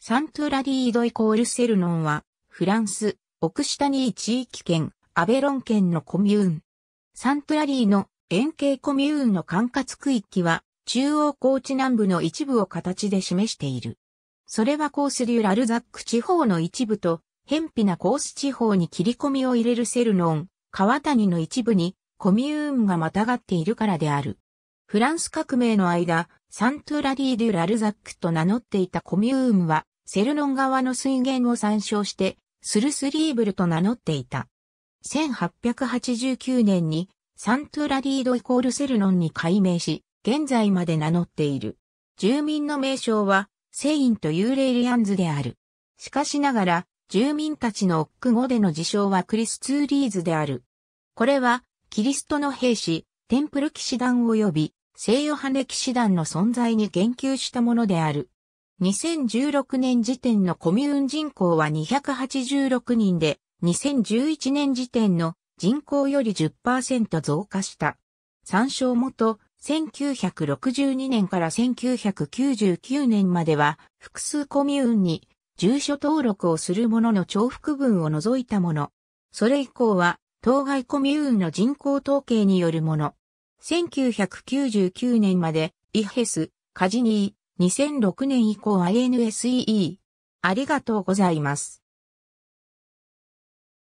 サントラディードイコールセルノンは、フランス、オクシタニー地域圏、アベロン県のコミューン。サントラディの円形コミューンの管轄区域は、中央高地南部の一部を形で示している。それはコースリュラルザック地方の一部と、偏僻なコース地方に切り込みを入れるセルノン、川谷の一部に、コミューンがまたがっているからである。フランス革命の間、サントゥラディ・デュ・ラルザックと名乗っていたコミューンは、セルノン川の水源を参照して、スルスリーブルと名乗っていた。1889年に、サントゥラディードイコールセルノンに改名し、現在まで名乗っている。住民の名称は、セインとユーレイリアンズである。しかしながら、住民たちの奥語での自称はクリスツーリーズである。これは、キリストの兵士、テンプル騎士団及び、聖ヨハネ騎士団の存在に言及したものである。2016年時点のコミューン人口は286人で、2011年時点の人口より10%増加した。参照元、1962年から1999年までは、複数コミューンに住所登録をする者の重複分を除いたもの。それ以降は、当該コミューンの人口統計によるもの。1999年まで、イヘス、カジニー、2006年以降 INSEE。ありがとうございます。